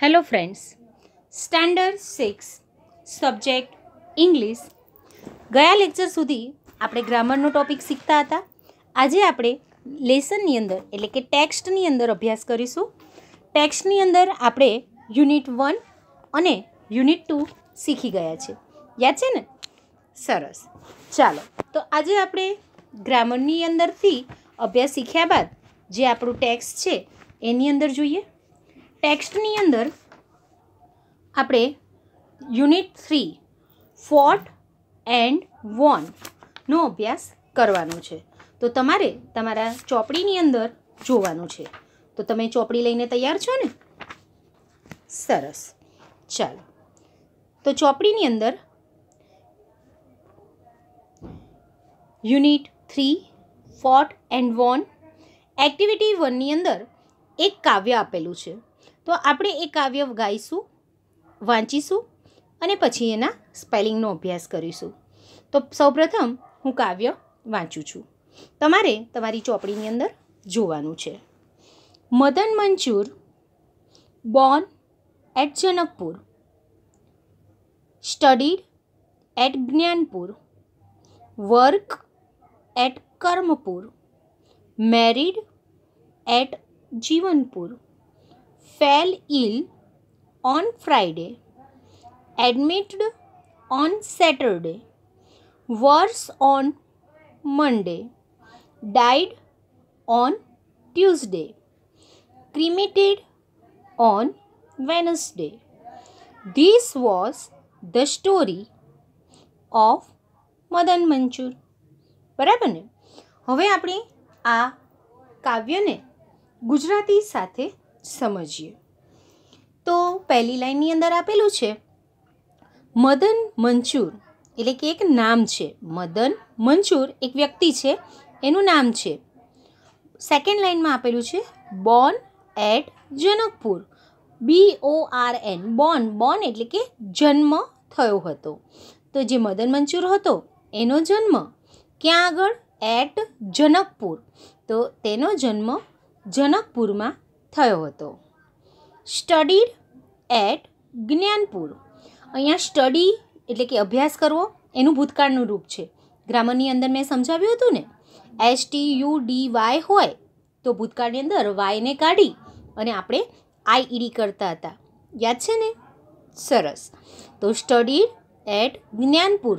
Hello friends standard six subject English ગયા lecture સુધી આપણે ગ્રામરનો ટોપિક શીખતા હતા આજે આપણે લેસનની અંદર એટલે કે ટેક્સ્ટની અંદર અભ્યાસ કરીશું ટેક્સ્ટની અંદર આપણે યુનિટ વન અને યુનિટ ટુ શીખી ગયા છે યાદ છે ને સરસ ચાલો તો આજે આપણે ગ્રામરની અંદરથી અભ્યાસ શીખ્યા બાદ જે આપણું ટેક્સ્ટ છે એની અંદર જોઈએ ટેક્સ્ટની અંદર આપણે યુનિટ થ્રી ફોટ એન્ડ વોનનો અભ્યાસ કરવાનો છે તો તમારે તમારા ચોપડીની અંદર જોવાનું છે તો તમે ચોપડી લઈને તૈયાર છો ને સરસ ચાલો તો ચોપડીની અંદર unit three fought and won activity વનની અંદર એક કાવ્ય આપેલું છે તો આપણે એ કાવ્ય ગાઈશું વાંચીશું અને પછી એના સ્પેલિંગનો અભ્યાસ કરીશું તો સૌપ્રથમ હું કાવ્ય વાંચું છું તમારે તમારી ચોપડીની અંદર જોવાનું છે Madan Manchur born at Janakpur studied at Gyanpur work at Karmapur married at Jivanpur fell ill on Friday, admitted on Saturday, worse on Monday, died on Tuesday, cremated on Wednesday. This was the story of Madan Manchur બરાબર ને હવે આપણે આ કાવ્યને ગુજરાતી સાથે સમજીએ તો પહેલી લાઇનની અંદર આપેલું છે મદન મંચુર એટલે કે એક નામ છે મદન મંચુર એક વ્યક્તિ છે એનું નામ છે સેકન્ડ લાઇનમાં આપેલું છે born at Janakpur B O R N born born એટલે કે જન્મ થયો હતો તો જે મદન મંચુર હતો એનો જન્મ ક્યાં આગળ એટ જનકપુર તો તેનો જન્મ જનકપુરમાં થયો હતો સ્ટડીડ એટ જ્ઞાનપુર અહીંયા સ્ટડી એટલે કે અભ્યાસ કરવો એનું ભૂતકાળનું રૂપ છે ગ્રામરની અંદર મેં સમજાવ્યું હતું ને S T U D Y હોય તો ભૂતકાળની અંદર વાયને કાઢી અને આપણે આઈઈડી e કરતા હતા યાદ છે ને સરસ તો સ્ટડી એટ જ્ઞાનપુર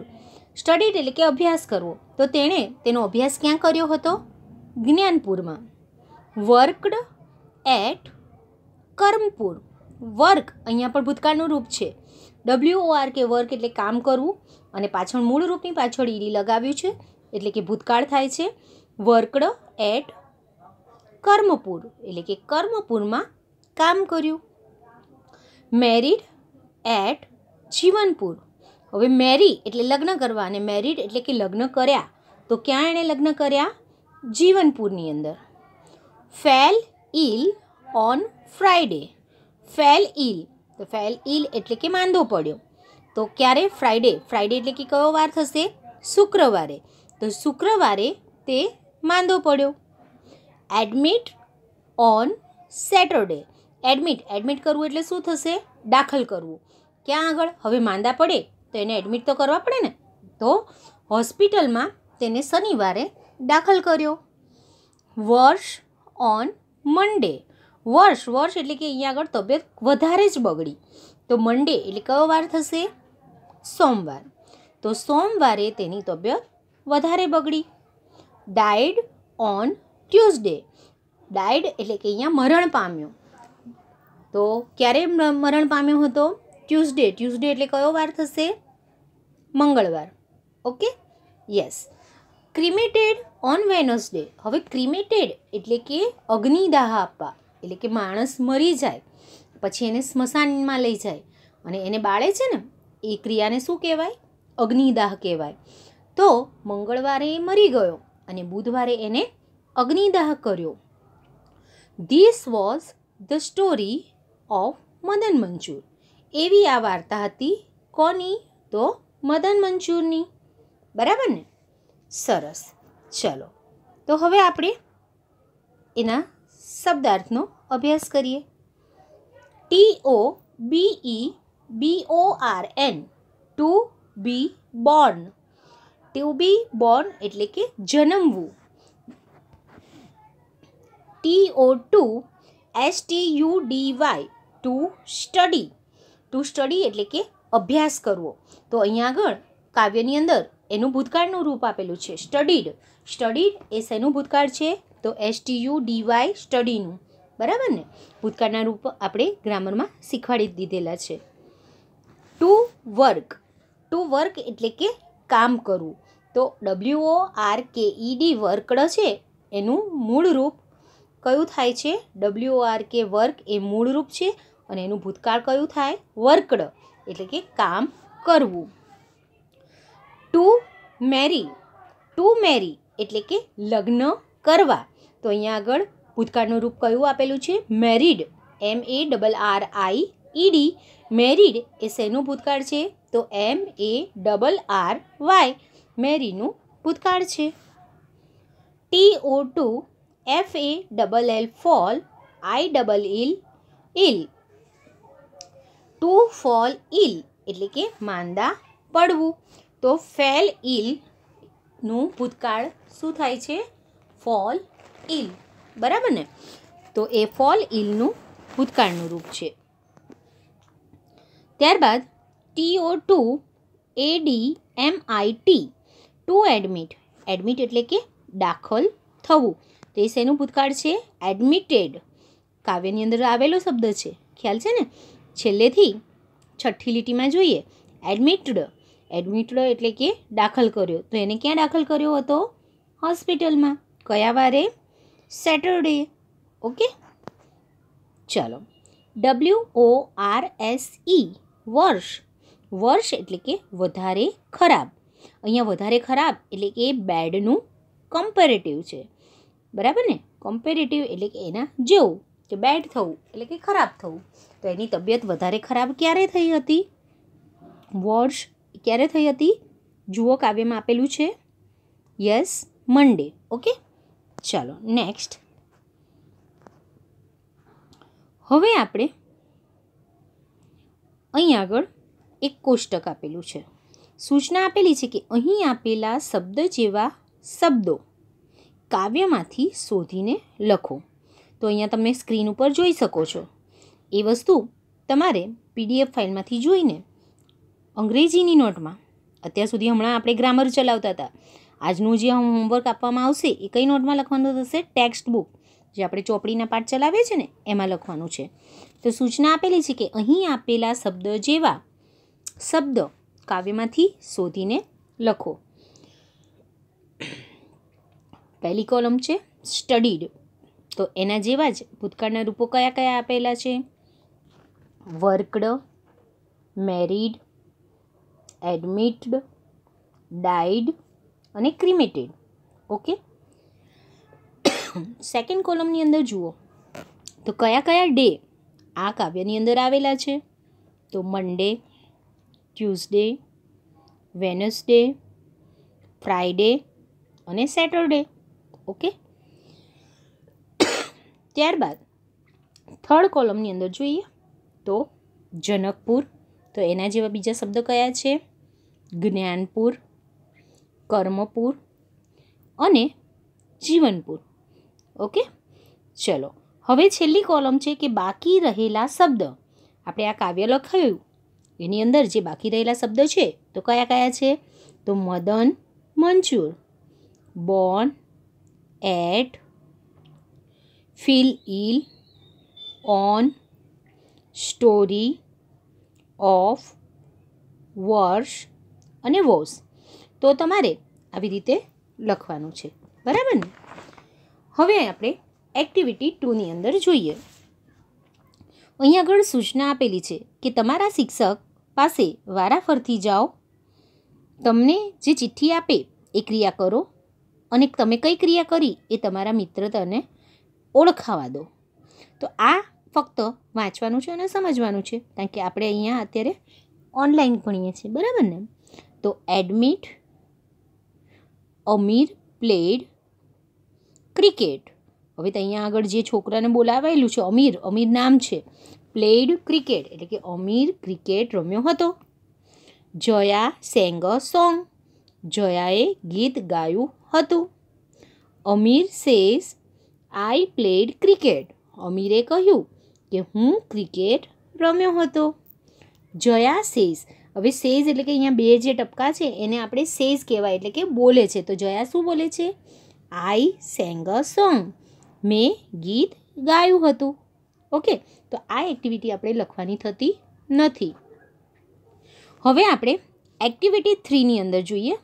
સ્ટડી એટલે કે અભ્યાસ કરવો તો તેણે તેનો અભ્યાસ ક્યાં કર્યો હતો જ્ઞાનપુરમાં વર્કડ એટ કર્મપુર વર્ક અહીંયા પણ ભૂતકાળનું રૂપ છે W O R K work એટલે કામ કરવું અને પાછળ મૂળ રૂપની પાછળ ઈડી લગાવ્યું છે એટલે કે ભૂતકાળ થાય છે વર્કડ એટ કર્મપુર એટલે કે કર્મપુરમાં કામ કર્યું મેરીડ એટ જીવનપુર હવે મેરી એટલે લગ્ન કરવા અને મેરીડ એટલે કે લગ્ન કર્યા તો ક્યાં એણે લગ્ન કર્યા જીવનપુરની અંદર fell ill on Friday. Fell ill તો ફેલ ઇલ એટલે કે માંદો પડ્યો તો ક્યારે ફ્રાઈડે ફ્રાઈડે એટલે કે કયો વાર થશે શુક્રવારે તો શુક્રવારે તે માંદો પડ્યો admit on Saturday admit admit કરવું એટલે શું થશે દાખલ કરવું ક્યાં આગળ હવે માંદા પડે તો એને એડમિટ તો કરવા પડે ને તો હોસ્પિટલમાં તેને શનિવારે દાખલ કર્યો વર્ષ ઓન મંડે વર્ષ વર્ષ એટલે કે અહીંયા આગળ તબિયત વધારે જ બગડી તો મંડે એટલે કયો વાર થશે સોમવાર તો સોમવારે તેની તબિયત વધારે બગડી ડાયડ ઓન ટ્યુઝડે ડાયડ એટલે કે અહીંયા મરણ પામ્યું તો ક્યારે મરણ પામ્યો હતો ટ્યુઝડે ટ્યુઝડે એટલે કયો વાર થશે મંગળવાર okay yes cremated on Wednesday હવે ક્રિમેટેડ એટલે કે અગ્નિદાહ આપવા એટલે કે માણસ મરી જાય પછી એને સ્મશાનમાં લઈ જાય અને એને બાળે છે ને એ ક્રિયાને શું કહેવાય અગ્નિદાહ કહેવાય તો મંગળવારે એ મરી ગયો અને બુધવારે એને અગ્નિદાહ કર્યો this was the story of Madan Manjur એવી આ વાર્તા હતી કોની તો મદન મંજૂરની બરાબર ને સરસ ચલો તો હવે આપણે એના શબ્દાર્થનો અભ્યાસ કરીએ T O B E B O R N to be born to be born એટલે કે જન્મવું T O to S T U D Y to study to study એટલે કે અભ્યાસ કરવો તો અહીંયા આગળ કાવ્યની અંદર એનું ભૂતકાળનું રૂપ આપેલું છે સ્ટડીડ સ્ટડીડ એ શેનું ભૂતકાળ છે તો એસ ટી યુ ડીવાય સ્ટડીનું બરાબર ને ભૂતકાળના રૂપ આપણે ગ્રામરમાં શીખવાડી દીધેલા છે ટુ વર્ક ટુ વર્ક એટલે કે કામ કરવું તો ડબલ્યુઓ R K E D worked છે એનું મૂળ રૂપ કયું થાય છે ડબલ્યુ આર કે વર્ક એ મૂળ રૂપ છે અને એનું ભૂતકાળ કયું થાય વર્કડ એટલે કે કામ કરવું ટુ મેરી ટુ મેરી એટલે કે લગ્ન કરવા તો અહીંયા આગળ ભૂતકાળનું રૂપ કયું આપેલું છે married M A double R I E D married એ શેનું ભૂતકાળ છે તો M A double R Y મેરીનું ભૂતકાળ છે T O to F A double L fall I double ill ill to fall ill એટલે કે માંદા પડવું તો ફેલ ઇલનું ભૂતકાળ શું થાય છે ફોલ ઇલ બરાબર ને તો એ ફોલ ઇલનું ભૂતકાળનું રૂપ છે ત્યારબાદ T O to A D M I T to admit admit એટલે કે દાખલ થવું તો એ શેનું ભૂતકાળ છે એડમિટેડ કાવ્યની અંદર આવેલો શબ્દ છે ખ્યાલ છે ને છેલ્લેથી છઠ્ઠી લીટીમાં જોઈએ એડમિટેડ એડમિટ લો એટલે કે દાખલ કર્યો તો એને ક્યાં દાખલ કર્યો હતો હોસ્પિટલમાં કયા વારે સેટરડે ઓકે ચાલો W O R S E worse worse એટલે કે વધારે ખરાબ અહીંયા વધારે ખરાબ એટલે કે બેડનું કમ્પેરેટિવ છે બરાબર ને કમ્પેરેટિવ એટલે કે એના જેવું કે બેડ થવું એટલે કે ખરાબ થવું તો એની તબિયત વધારે ખરાબ ક્યારે થઈ હતી વર્ષ ક્યારે થઈ હતી જુઓ કાવ્યમાં આપેલું છે યસ મંડે ઓકે ચાલો નેક્સ્ટ હવે આપણે અહીં આગળ એક કોષ્ટક આપેલું છે સૂચના આપેલી છે કે અહીં આપેલા શબ્દ જેવા શબ્દો કાવ્યમાંથી શોધીને લખો તો અહીંયા તમે સ્ક્રીન ઉપર જોઈ શકો છો એ વસ્તુ તમારે પીડીએફ ફાઇલમાંથી જોઈને અંગ્રેજીની નોટમાં અત્યાર સુધી હમણાં આપણે ગ્રામર ચલાવતા હતા આજનું જે હોમવર્ક આપવામાં આવશે એ કઈ નોટમાં લખવાનું થશે ટેક્સ્ટ બુક જે આપણે ચોપડીના પાઠ ચલાવીએ છીએ ને એમાં લખવાનું છે તો સૂચના આપેલી છે કે અહીં આપેલા શબ્દ જેવા શબ્દ કાવ્યમાંથી શોધીને લખો પહેલી કોલમ છે સ્ટડીડ તો એના જેવા જ ભૂતકાળના રૂપો કયા કયા આપેલા છે વર્કડ મેરિડ એડમિટડ ડાઇડ અને ક્રિમેટેડ ઓકે સેકન્ડ કોલમની અંદર જુઓ તો કયા કયા ડે આ કાવ્યની અંદર આવેલા છે તો મંડે ટ્યુઝડે વેનસડે ફ્રાઈડે અને સેટરડે ઓકે ત્યારબાદ થર્ડ કોલમની અંદર જોઈએ તો જનકપુર તો એના જેવા બીજા શબ્દો કયા છે જ્ઞાનપુર કર્મપુર અને જીવનપુર ઓકે ચલો હવે છેલ્લી કોલમ છે કે બાકી રહેલા શબ્દ આપણે આ કાવ્ય લખાયું એની અંદર જે બાકી રહેલા શબ્દ છે તો કયા કયા છે તો Madan Manchur born at fell ill on story of was અને વોશ તો તમારે આવી રીતે લખવાનું છે બરાબર ને હવે આપણે એક્ટિવિટી ટુની અંદર જોઈએ અહીં આગળ સૂચના આપેલી છે કે તમારા શિક્ષક પાસે વારાફરતી જાઓ તમને જે ચિઠ્ઠી આપે એ ક્રિયા કરો અને તમે કઈ ક્રિયા કરી એ તમારા મિત્ર તને ઓળખાવા દો તો આ ફક્ત વાંચવાનું છે અને સમજવાનું છે કારણ કે આપણે અહીંયા અત્યારે ઓનલાઈન ભણીએ છીએ બરાબર ને તો એડમિટ અમીર પ્લેડ ક્રિકેટ હવે તો અહીંયા આગળ જે છોકરાને બોલાવાયેલું છે અમીર અમીર નામ છે પ્લેડ ક્રિકેટ એટલે કે અમીર ક્રિકેટ રમ્યો હતો જયા સેંગ અ સોંગ જયાએ ગીત ગાયું હતું Amir says I played cricket અમીરે કહ્યું કે હું ક્રિકેટ રમ્યો હતો જયા સેઝ હવે સેઝ એટલે કે અહીંયા બે જે ટપકા છે એને આપણે સેઝ કહેવાય એટલે કે બોલે છે તો જયા શું બોલે છે આઈ સેંગ અ સોંગ મેં ગીત ગાયું હતું ઓકે તો આ એક્ટિવિટી આપણે લખવાની થતી નથી હવે આપણે એક્ટિવિટી થ્રીની અંદર જોઈએ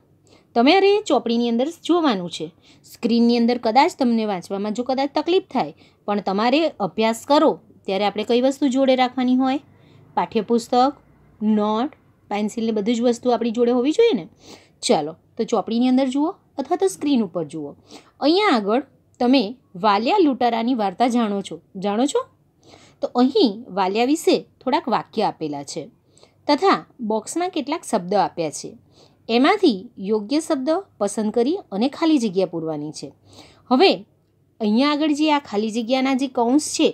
તમારે ચોપડીની અંદર જોવાનું છે સ્ક્રીનની અંદર કદાચ તમને વાંચવામાં જો કદાચ તકલીફ થાય પણ તમારે અભ્યાસ કરો ત્યારે આપણે કઈ વસ્તુ જોડે રાખવાની હોય પાઠ્યપુસ્તક નોટ પેન્સિલ ને બધી જ વસ્તુ આપણી જોડે હોવી જોઈએ ને ચાલો તો ચોપડીની અંદર જુઓ અથવા તો સ્ક્રીન ઉપર જુઓ અહીંયા આગળ તમે વાલિયા લૂંટારાની વાર્તા જાણો છો જાણો છો તો અહીં વાલિયા વિશે થોડાક વાક્ય આપેલા છે તથા બોક્સમાં કેટલાક શબ્દ આપ્યા છે એમાંથી યોગ્ય શબ્દ પસંદ કરી અને ખાલી જગ્યા પૂરવાની છે હવે અહીંયા આગળ જે આ ખાલી જગ્યાના જે કૌંસ છે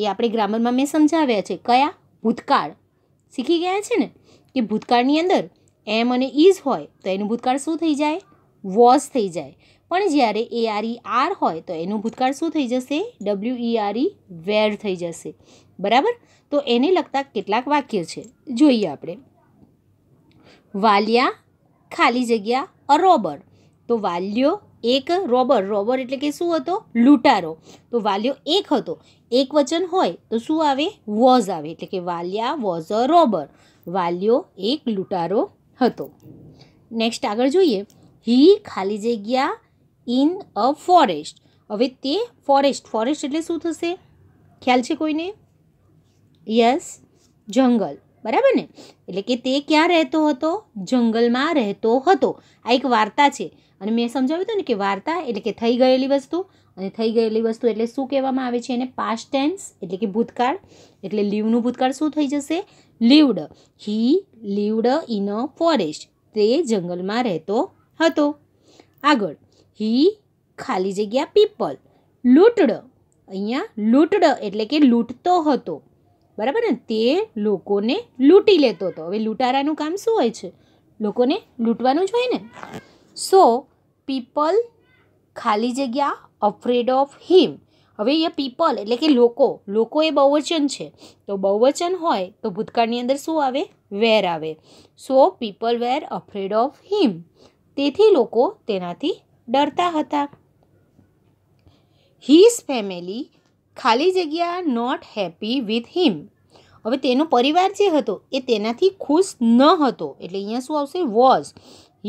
એ આપણે ગ્રામરમાં મેં સમજાવ્યા છે કયા ભૂતકાળ શીખી ગયા છે ને કે ભૂતકાળની અંદર એમ અને ઇઝ હોય તો એનું ભૂતકાળ શું થઈ જાય વોઝ થઈ જાય પણ જ્યારે એ આર ઈ આર હોય તો એનું ભૂતકાળ શું થઈ જશે ડબલ્યુ ઈ આર ઈ વેર થઈ જશે બરાબર તો એને લગતા કેટલાક વાક્ય છે જોઈએ આપણે વાલિયા ખાલી જગ્યા અરોબર તો વાલ્યો એક રોબર રોબર એટલે કે શું હતો લૂંટારો તો વાલ્યો એક હતો એક વચન હોય તો શું આવે વોઝ આવે એટલે કે Valiya was a robber Valyo એક લૂંટારો હતો નેક્સ્ટ આગળ જોઈએ હી ખાલી જગ્યા ઇન અ ફોરેસ્ટ હવે તે ફોરેસ્ટ ફોરેસ્ટ એટલે શું થશે ખ્યાલ છે કોઈને યસ જંગલ બરાબર ને એટલે કે તે ક્યાં રહેતો હતો જંગલમાં રહેતો હતો આ એક વાર્તા છે અને મેં સમજાવ્યું હતું ને કે વાર્તા એટલે કે થઈ ગયેલી વસ્તુ અને થઈ ગયેલી વસ્તુ એટલે શું કહેવામાં આવે છે એને પાસ્ટ ટેન્સ એટલે કે ભૂતકાળ એટલે લીવનું ભૂતકાળ શું થઈ જશે લીવડ હી લીવડ ઇન અ ફોરેસ્ટ તે જંગલમાં રહેતો હતો આગળ હી ખાલી જગ્યા પીપલ લૂંટડ અહીંયા લૂંટડ એટલે કે લૂંટતો હતો બરાબર ને તે લોકોને લૂંટી લેતો હતો હવે લૂંટારાનું કામ શું હોય છે લોકોને લૂંટવાનું જ હોય ને સો પીપલ ખાલી જગ્યા અફ્રેડ ઓફ હિમ હવે એ પીપલ એટલે કે લોકો લોકો એ બહુવચન છે તો બહુવચન હોય તો ભૂતકાળની અંદર શું આવે વેર આવે so people were afraid of him તેથી લોકો તેનાથી ડરતા હતા હિઝ ફેમિલી ખાલી જગ્યા નોટ હેપી વિથ હિમ હવે તેનો પરિવાર જે હતો એ તેનાથી ખુશ ન હતો એટલે અહીંયા શું આવશે was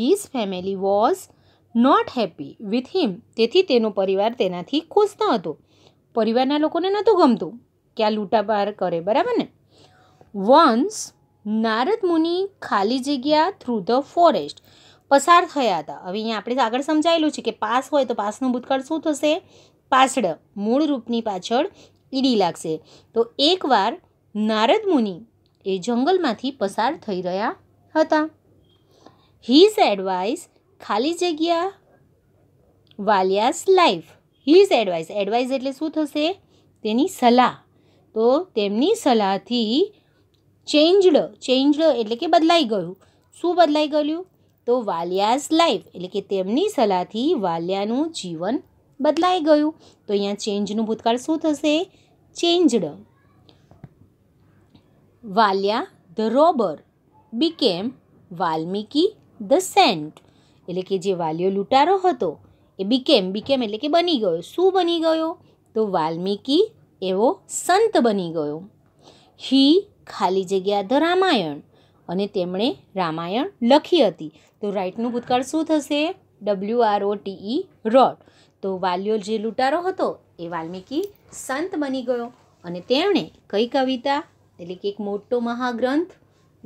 his family was not happy with him તેથી તેનો પરિવાર તેનાથી ખુશ ન હતો પરિવારના લોકોને નહોતું ગમતું કે આ લૂંટાબાર કરે બરાબર ને વન્સ નારદ મુનિ ખાલી જગ્યા થ્રુ ધ ફોરેસ્ટ પસાર થયા હતા હવે અહીંયા આપણે આગળ સમજાયેલું છે કે પાસ હોય તો પાસનું ભૂતકાળ શું થશે પાછળ મૂળ રૂપની પાછળ ઈડી લાગશે તો એકવાર નારદ મુનિ એ જંગલમાંથી પસાર થઈ રહ્યા હતા હિઝ એડવાઇસ ખાલી જગ્યા Valiya's life his advice advice એટલે શું થશે તેની સલાહ તો તેમની સલાહથી ચેન્જડ ચેન્જડ એટલે કે બદલાઈ ગયું શું બદલાઈ ગયું તો વાલિયાસ લાઈફ એટલે કે તેમની સલાહથી વાલિયાનું જીવન બદલાઈ ગયું તો અહીંયા ચેન્જનું ભૂતકાળ શું થશે changed Valiya the robber became Valmiki the saint એટલે કે જે વાલિયો લૂંટારો હતો એ બીકેમ બીકેમ એટલે કે બની ગયો શું બની ગયો તો વાલ્મીકી એવો સંત બની ગયો હી ખાલી જગ્યા ધ રામાયણ અને તેમણે રામાયણ લખી હતી તો રાઇટનું ભૂતકાળ શું થશે W R O T E wrote તો વાલ્યો જે લૂંટારો હતો એ વાલ્મીકી સંત બની ગયો અને તેમણે કઈ કવિતા એટલે કે એક મોટો મહાગ્રંથ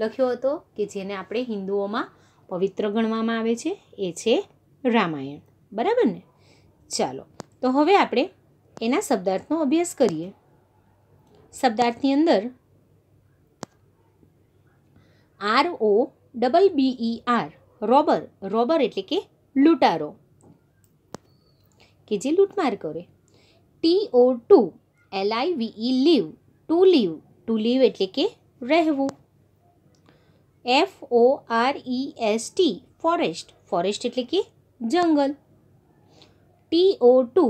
લખ્યો હતો કે જેને આપણે હિન્દુઓમાં પવિત્ર ગણવામાં આવે છે એ છે રામાયણ બરાબર ને ચાલો તો હવે આપણે એના શબ્દાર્થનો અભ્યાસ કરીએ શબ્દાર્થની અંદર R O double B E R robber robber એટલે કે લૂંટારો કે જે લૂંટમાર કરે T O to L I V E live to live to live એટલે કે રહેવું F O R E S T forest forest એટલે કે જંગલ T O to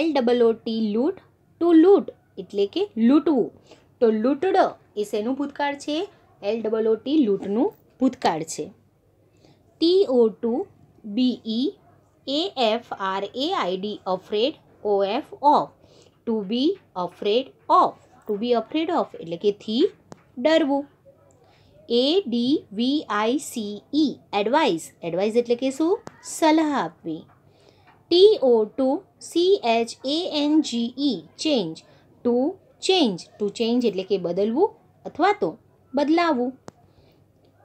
L double O T loot to loot એટલે કે લૂંટવું તો લૂંટડ એ શેનું ભૂતકાળ છે એલ ડબલ ઓ ટી લૂંટનું ભૂતકાળ છે T O to B E A F R A I D afraid O F of to be afraid of to be afraid of एट के थी डरव A D V I C E E advice advice एट के शू सलाह आप T to C H A N G E change to change to change एट्ले बदलव अथवा तो बदलाव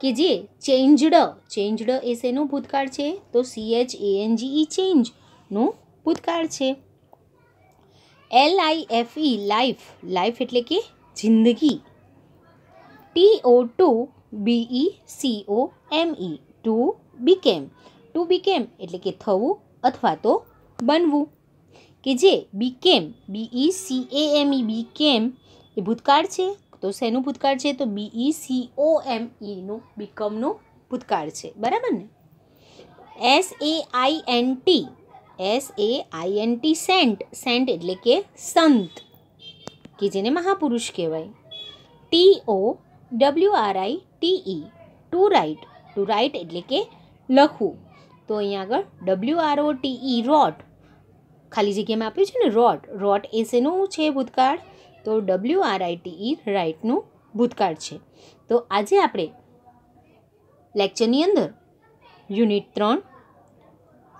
કે જે ચેન્જડ ચેન્જડ એ શેનું ભૂતકાળ છે તો સીએચ એએનજીઈ e ચેન્જનું ભૂતકાળ છે L I F E life life એટલે કે જિંદગી T O to B E C O M E to become to become એટલે કે થવું અથવા તો બનવું કે જે became B E C A M E became એ ભૂતકાળ છે તો શેનું ભૂતકાળ છે તો બીઈ સી ઓ એમ ઈનું બીકોમનું ભૂતકાળ છે બરાબર ને S A I N T S A I N T saint saint એટલે કે સંત કે જેને મહાપુરુષ કહેવાય T O W R I T E to write to write એટલે કે લખવું તો અહીંયા આગળ W R O T E wrote ખાલી જગ્યામાં આપ્યું છે ને રોટ રોટ એ શેનું છે ભૂતકાળ તો ડબલ્યુ આર આઈ રાઇટનું ભૂતકાળ છે તો આજે આપણે લેક્ચરની અંદર યુનિટ ત્રણ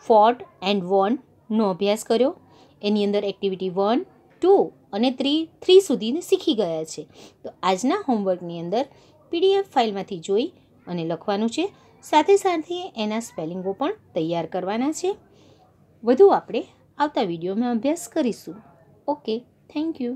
ફોર્ટ એન્ડ વનનો અભ્યાસ કર્યો એની અંદર એક્ટિવિટી વન ટુ અને થ્રી થ્રી સુધી શીખી ગયા છે તો આજના હોમવર્કની અંદર પીડીએફ ફાઇલમાંથી જોઈ અને લખવાનું છે સાથે સાથે એના સ્પેલિંગો પણ તૈયાર કરવાના છે વધુ આપણે આવતા વિડીયોમાં અભ્યાસ કરીશું ઓકે થેન્ક યુ